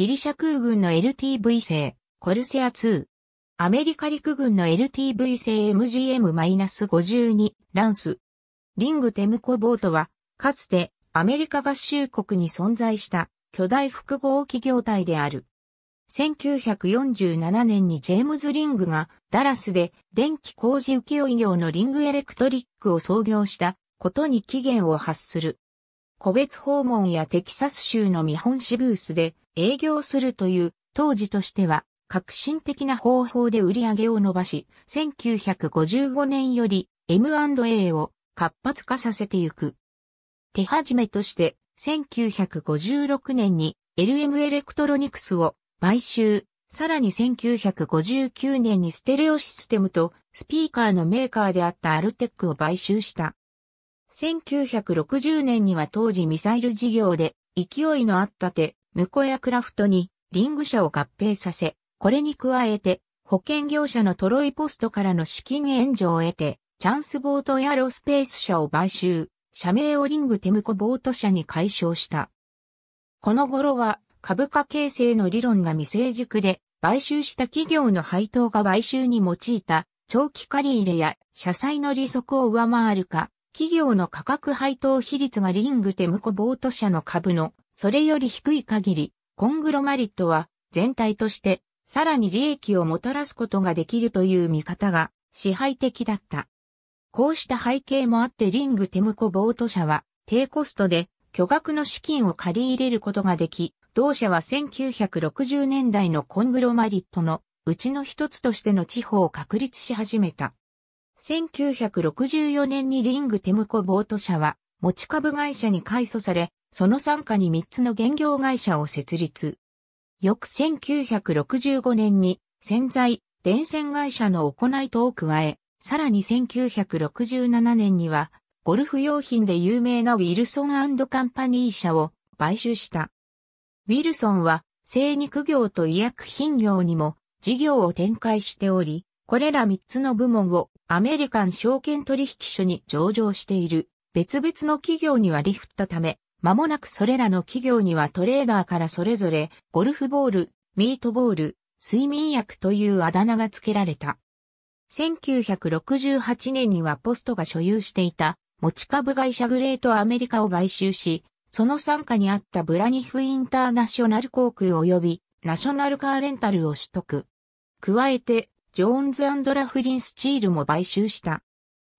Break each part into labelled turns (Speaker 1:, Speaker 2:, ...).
Speaker 1: ギリシャ空軍の LTV 製、コルセア2。アメリカ陸軍の LTV 製 MGM-52 ランス。リングテムコボートは、かつてアメリカ合衆国に存在した巨大複合企業体である。1947年にジェームズ・リングがダラスで電気工事請負業のリングエレクトリックを創業したことに起源を発する。個別訪問やテキサス州の見本市ブースで営業するという当時としては革新的な方法で売り上げを伸ばし、1955年より M&A を活発化させていく。手始めとして、1956年に LM エレクトロニクスを買収、さらに1959年にステレオシステムとスピーカーのメーカーであったアルテックを買収した。1960年には当時ミサイル事業で勢いのあった手、ムコヤクラフトにリング社を合併させ、これに加えて保険業者のトロイポストからの資金援助を得て、チャンスボートやロスペース社を買収、社名をリングテムコボート社に解消した。この頃は株価形成の理論が未成熟で、買収した企業の配当が買収に用いた長期借り入れや社債の利息を上回るか、企業の価格配当比率がリングテムコボート社の株のそれより低い限り、コングロマリットは全体としてさらに利益をもたらすことができるという見方が支配的だった。こうした背景もあってリングテムコボート社は低コストで巨額の資金を借り入れることができ、同社は1960年代のコングロマリットのうちの一つとしての地方を確立し始めた。1964年にリングテムコボート社は持ち株会社に改組され、その傘下に3つの原業会社を設立。翌1965年に洗剤、電線会社の行いとを加え、さらに1967年には、ゴルフ用品で有名なウィルソンカンパニー社を買収した。ウィルソンは、生肉業と医薬品業にも事業を展開しており、これら3つの部門をアメリカン証券取引所に上場している別々の企業に割り振ったため、間もなくそれらの企業にはトレーダーからそれぞれゴルフボール、ミートボール、睡眠薬というあだ名が付けられた。1968年にはポストが所有していた持ち株会社グレートアメリカを買収し、その傘下にあったブラニフインターナショナル航空及びナショナルカーレンタルを取得。加えてジョーンズラフリンスチールも買収した。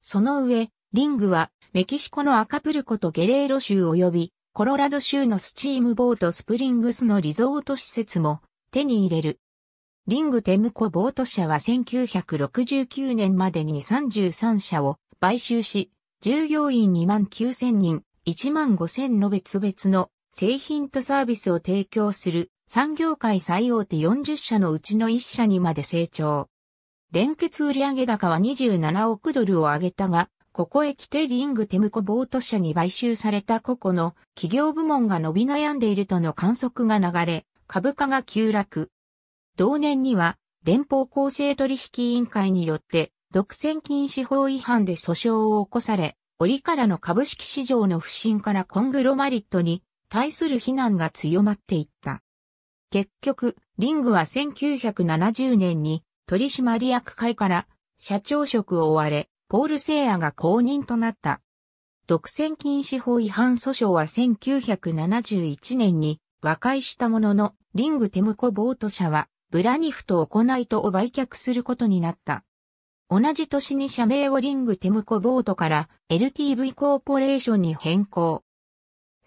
Speaker 1: その上、リングはメキシコのアカプルコとゲレーロ州及びコロラド州のスチームボートスプリングスのリゾート施設も手に入れる。リングテムコボート社は1969年までに33社を買収し、従業員2万9000人、1万5000の別々の製品とサービスを提供する産業界最大手40社のうちの1社にまで成長。連結売上高は27億ドルを上げたが、ここへ来てリングテムコボート社に買収された個々の企業部門が伸び悩んでいるとの観測が流れ、株価が急落。同年には、連邦公正取引委員会によって、独占禁止法違反で訴訟を起こされ、折からの株式市場の不振からコングロマリットに対する非難が強まっていった。結局、リングは1970年に取締役会から社長職を追われ、ポール・セイヤが公認となった。独占禁止法違反訴訟は1971年に和解したものの、リング・テムコ・ボート社は、ブラニフと行いとを売却することになった。同じ年に社名をリング・テムコ・ボートから LTV コーポレーションに変更。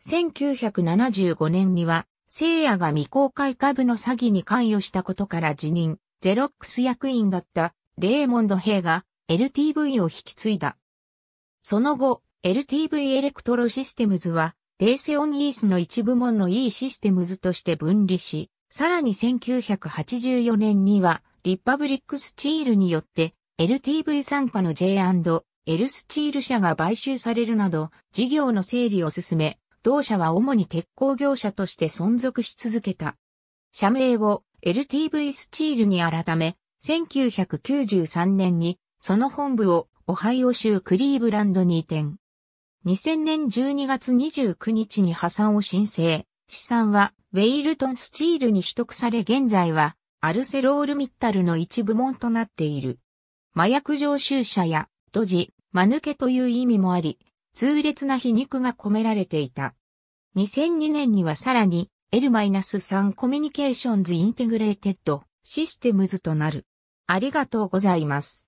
Speaker 1: 1975年には、聖夜が未公開株の詐欺に関与したことから辞任。ゼロックス役員だったレーモンド・ヘイが LTV を引き継いだ。その後、LTV エレクトロシステムズは、レーセオンイースの一部門の E システムズとして分離し、さらに1984年には、リパブリックスチールによって、LTV 参加の J&L スチール社が買収されるなど、事業の整理を進め、同社は主に鉄鋼業者として存続し続けた。社名を LTV スチールに改め、1993年にその本部をオハイオ州クリーブランドに移転。2000年12月29日に破産を申請。資産はウェイルトンスチールに取得され現在はアルセロールミッタルの一部門となっている。麻薬常習者やドジ、間抜けという意味もあり、痛烈な皮肉が込められていた。2002年にはさらに L-3 コミュニケーションズインテグレーテッドシステムズとなる。ありがとうございます。